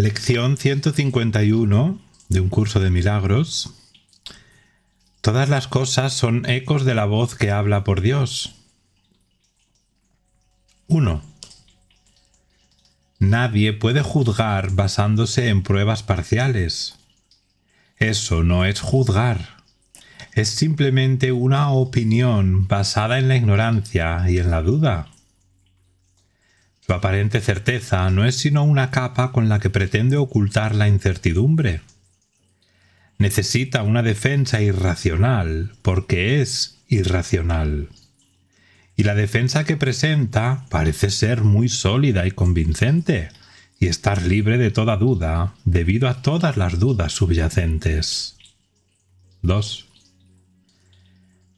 Lección 151 de un curso de milagros. Todas las cosas son ecos de la voz que habla por Dios. 1. Nadie puede juzgar basándose en pruebas parciales. Eso no es juzgar. Es simplemente una opinión basada en la ignorancia y en la duda. Su aparente certeza no es sino una capa con la que pretende ocultar la incertidumbre. Necesita una defensa irracional porque es irracional. Y la defensa que presenta parece ser muy sólida y convincente y estar libre de toda duda debido a todas las dudas subyacentes. 2.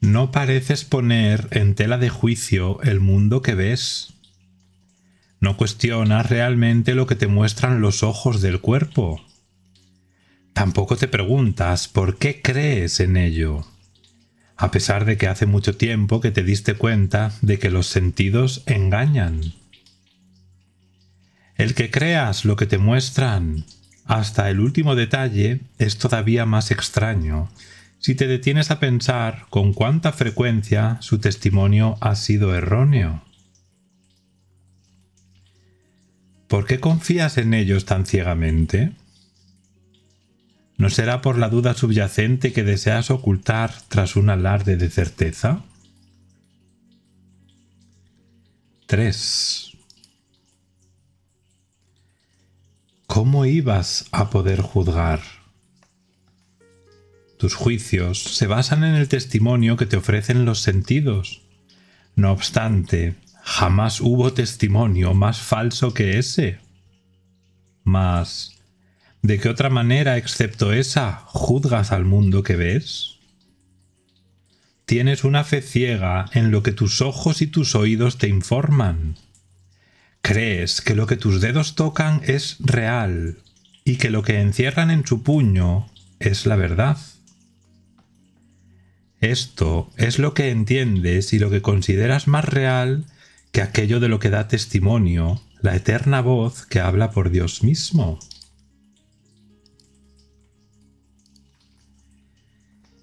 No pareces poner en tela de juicio el mundo que ves. No cuestionas realmente lo que te muestran los ojos del cuerpo. Tampoco te preguntas por qué crees en ello, a pesar de que hace mucho tiempo que te diste cuenta de que los sentidos engañan. El que creas lo que te muestran hasta el último detalle es todavía más extraño si te detienes a pensar con cuánta frecuencia su testimonio ha sido erróneo. ¿Por qué confías en ellos tan ciegamente? ¿No será por la duda subyacente que deseas ocultar tras un alarde de certeza? 3. ¿Cómo ibas a poder juzgar? Tus juicios se basan en el testimonio que te ofrecen los sentidos. No obstante, Jamás hubo testimonio más falso que ese. Mas, ¿de qué otra manera, excepto esa, juzgas al mundo que ves? Tienes una fe ciega en lo que tus ojos y tus oídos te informan. Crees que lo que tus dedos tocan es real y que lo que encierran en su puño es la verdad. Esto es lo que entiendes y lo que consideras más real que aquello de lo que da testimonio la eterna voz que habla por Dios mismo.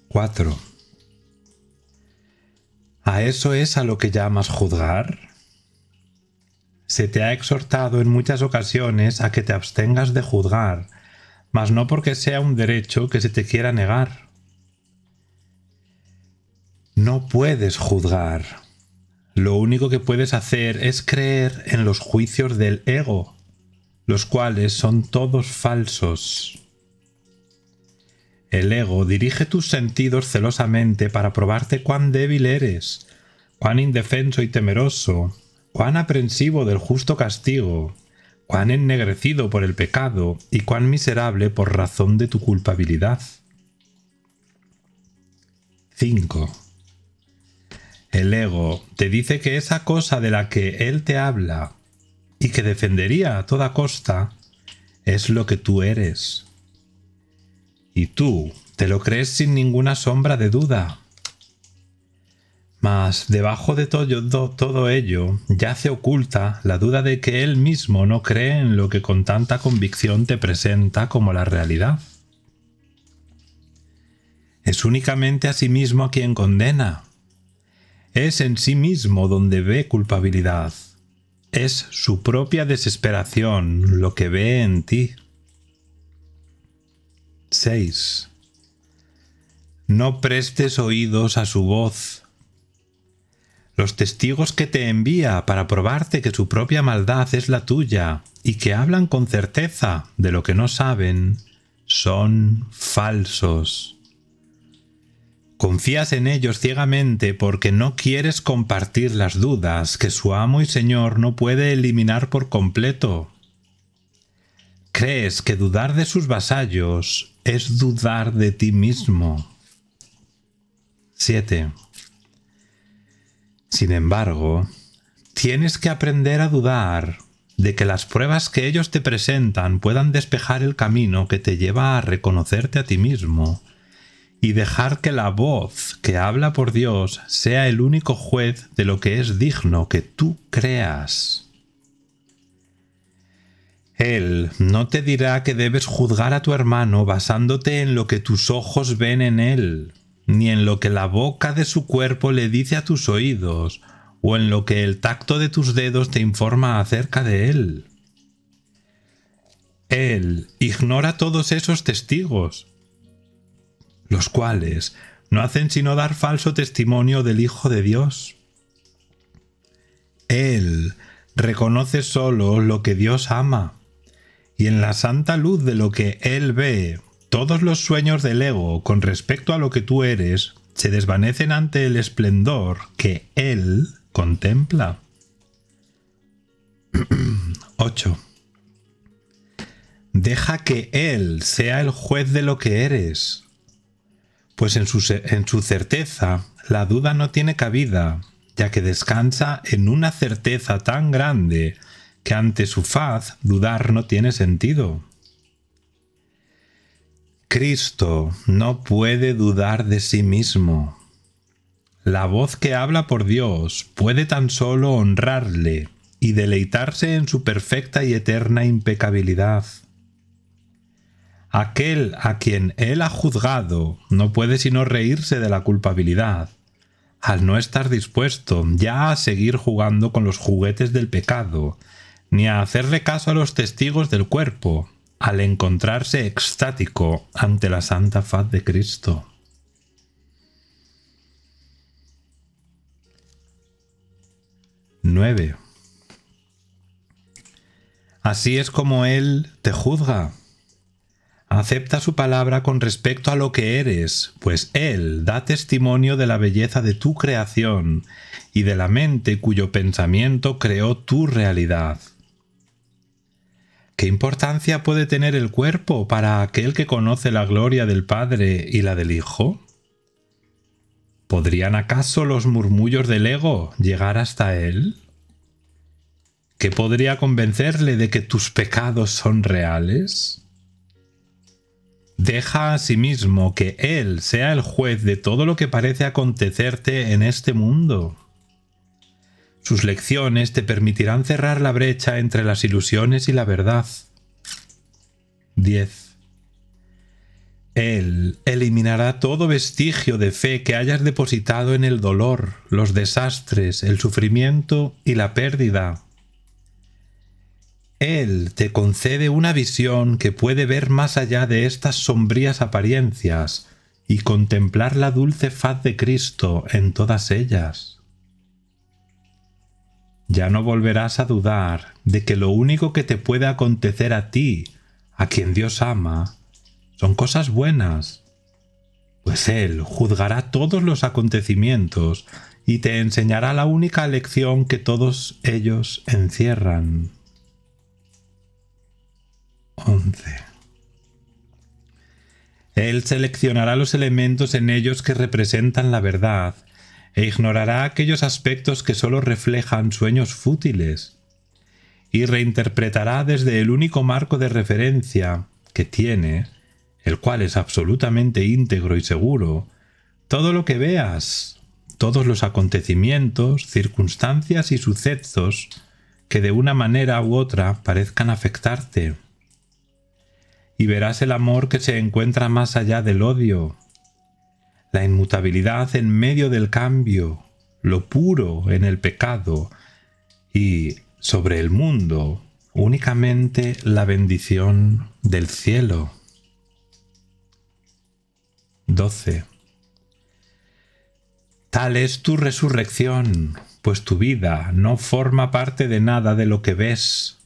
4. ¿A eso es a lo que llamas juzgar? Se te ha exhortado en muchas ocasiones a que te abstengas de juzgar, mas no porque sea un derecho que se te quiera negar. No puedes juzgar, lo único que puedes hacer es creer en los juicios del ego, los cuales son todos falsos. El ego dirige tus sentidos celosamente para probarte cuán débil eres, cuán indefenso y temeroso, cuán aprensivo del justo castigo, cuán ennegrecido por el pecado y cuán miserable por razón de tu culpabilidad. 5 el ego, te dice que esa cosa de la que él te habla y que defendería a toda costa es lo que tú eres. Y tú te lo crees sin ninguna sombra de duda. Mas debajo de todo, todo ello yace oculta la duda de que él mismo no cree en lo que con tanta convicción te presenta como la realidad. Es únicamente a sí mismo a quien condena, es en sí mismo donde ve culpabilidad. Es su propia desesperación lo que ve en ti. 6. No prestes oídos a su voz. Los testigos que te envía para probarte que su propia maldad es la tuya y que hablan con certeza de lo que no saben son falsos. Confías en ellos ciegamente porque no quieres compartir las dudas que su amo y señor no puede eliminar por completo. Crees que dudar de sus vasallos es dudar de ti mismo. 7. Sin embargo, tienes que aprender a dudar de que las pruebas que ellos te presentan puedan despejar el camino que te lleva a reconocerte a ti mismo y dejar que la voz que habla por Dios sea el único juez de lo que es digno que tú creas. Él no te dirá que debes juzgar a tu hermano basándote en lo que tus ojos ven en él, ni en lo que la boca de su cuerpo le dice a tus oídos, o en lo que el tacto de tus dedos te informa acerca de él. Él ignora todos esos testigos los cuales no hacen sino dar falso testimonio del Hijo de Dios. Él reconoce solo lo que Dios ama, y en la santa luz de lo que Él ve, todos los sueños del ego con respecto a lo que tú eres se desvanecen ante el esplendor que Él contempla. 8. Deja que Él sea el juez de lo que eres pues en su, en su certeza la duda no tiene cabida, ya que descansa en una certeza tan grande que ante su faz dudar no tiene sentido. Cristo no puede dudar de sí mismo. La voz que habla por Dios puede tan solo honrarle y deleitarse en su perfecta y eterna impecabilidad. Aquel a quien él ha juzgado no puede sino reírse de la culpabilidad. Al no estar dispuesto ya a seguir jugando con los juguetes del pecado, ni a hacerle caso a los testigos del cuerpo, al encontrarse extático ante la santa faz de Cristo. 9. Así es como Él te juzga Acepta su palabra con respecto a lo que eres, pues Él da testimonio de la belleza de tu creación y de la mente cuyo pensamiento creó tu realidad. ¿Qué importancia puede tener el cuerpo para aquel que conoce la gloria del Padre y la del Hijo? ¿Podrían acaso los murmullos del ego llegar hasta él? ¿Qué podría convencerle de que tus pecados son reales? Deja a sí mismo que Él sea el juez de todo lo que parece acontecerte en este mundo. Sus lecciones te permitirán cerrar la brecha entre las ilusiones y la verdad. 10. Él eliminará todo vestigio de fe que hayas depositado en el dolor, los desastres, el sufrimiento y la pérdida. Él te concede una visión que puede ver más allá de estas sombrías apariencias y contemplar la dulce faz de Cristo en todas ellas. Ya no volverás a dudar de que lo único que te puede acontecer a ti, a quien Dios ama, son cosas buenas, pues Él juzgará todos los acontecimientos y te enseñará la única lección que todos ellos encierran. 11. Él seleccionará los elementos en ellos que representan la verdad e ignorará aquellos aspectos que solo reflejan sueños fútiles y reinterpretará desde el único marco de referencia que tiene, el cual es absolutamente íntegro y seguro, todo lo que veas, todos los acontecimientos, circunstancias y sucesos que de una manera u otra parezcan afectarte y verás el amor que se encuentra más allá del odio, la inmutabilidad en medio del cambio, lo puro en el pecado y, sobre el mundo, únicamente la bendición del cielo. 12. Tal es tu resurrección, pues tu vida no forma parte de nada de lo que ves.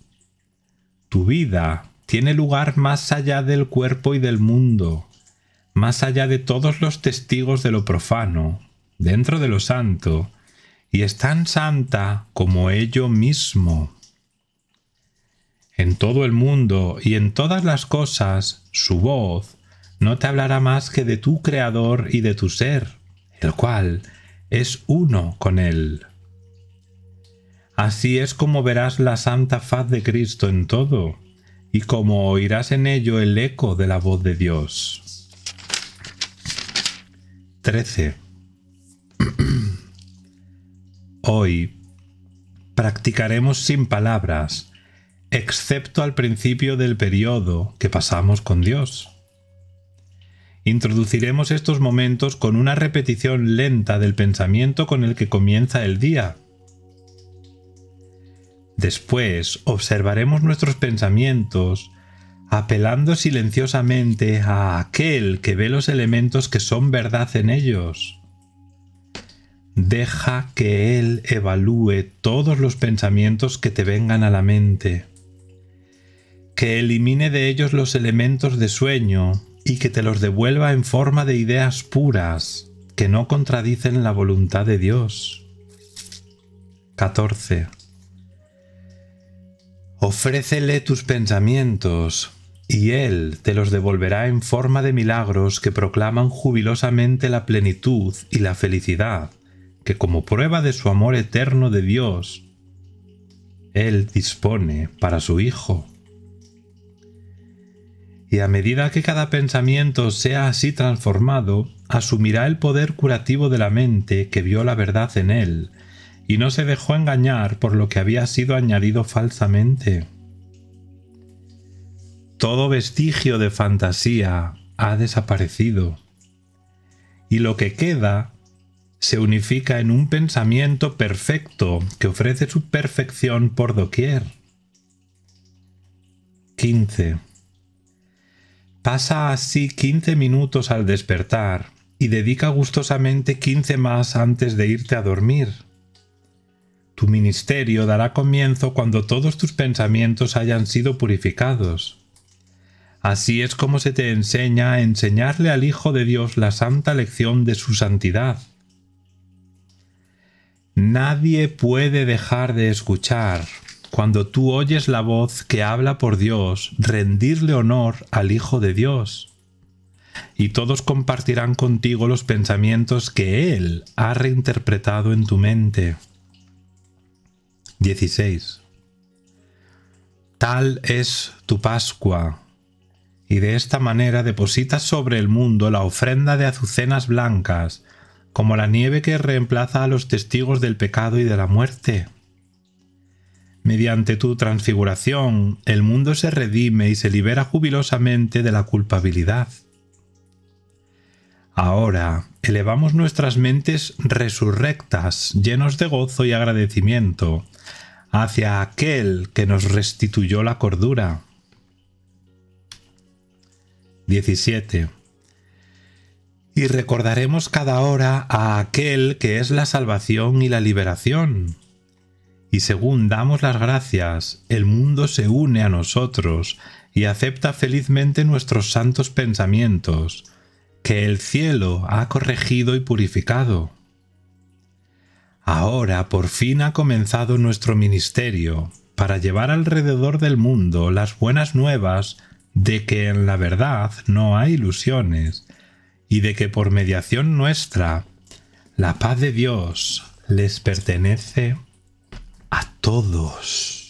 Tu vida tiene lugar más allá del cuerpo y del mundo, más allá de todos los testigos de lo profano, dentro de lo santo, y es tan santa como ello mismo. En todo el mundo y en todas las cosas, su voz no te hablará más que de tu Creador y de tu ser, el cual es uno con él. Así es como verás la santa faz de Cristo en todo, y como oirás en ello el eco de la voz de Dios. 13. Hoy practicaremos sin palabras, excepto al principio del periodo que pasamos con Dios. Introduciremos estos momentos con una repetición lenta del pensamiento con el que comienza el día Después observaremos nuestros pensamientos, apelando silenciosamente a aquel que ve los elementos que son verdad en ellos. Deja que Él evalúe todos los pensamientos que te vengan a la mente, que elimine de ellos los elementos de sueño y que te los devuelva en forma de ideas puras que no contradicen la voluntad de Dios. 14. Ofrécele tus pensamientos, y Él te los devolverá en forma de milagros que proclaman jubilosamente la plenitud y la felicidad, que como prueba de su amor eterno de Dios, Él dispone para su Hijo. Y a medida que cada pensamiento sea así transformado, asumirá el poder curativo de la mente que vio la verdad en Él, y no se dejó engañar por lo que había sido añadido falsamente. Todo vestigio de fantasía ha desaparecido, y lo que queda se unifica en un pensamiento perfecto que ofrece su perfección por doquier. 15. Pasa así 15 minutos al despertar y dedica gustosamente 15 más antes de irte a dormir. Tu ministerio dará comienzo cuando todos tus pensamientos hayan sido purificados. Así es como se te enseña a enseñarle al Hijo de Dios la santa lección de su santidad. Nadie puede dejar de escuchar, cuando tú oyes la voz que habla por Dios, rendirle honor al Hijo de Dios. Y todos compartirán contigo los pensamientos que Él ha reinterpretado en tu mente. 16. Tal es tu Pascua, y de esta manera depositas sobre el mundo la ofrenda de azucenas blancas, como la nieve que reemplaza a los testigos del pecado y de la muerte. Mediante tu transfiguración, el mundo se redime y se libera jubilosamente de la culpabilidad. Ahora, elevamos nuestras mentes resurrectas, llenos de gozo y agradecimiento, hacia aquel que nos restituyó la cordura. 17. Y recordaremos cada hora a aquel que es la salvación y la liberación. Y según damos las gracias, el mundo se une a nosotros y acepta felizmente nuestros santos pensamientos, que el cielo ha corregido y purificado. Ahora por fin ha comenzado nuestro ministerio para llevar alrededor del mundo las buenas nuevas de que en la verdad no hay ilusiones y de que por mediación nuestra la paz de Dios les pertenece a todos.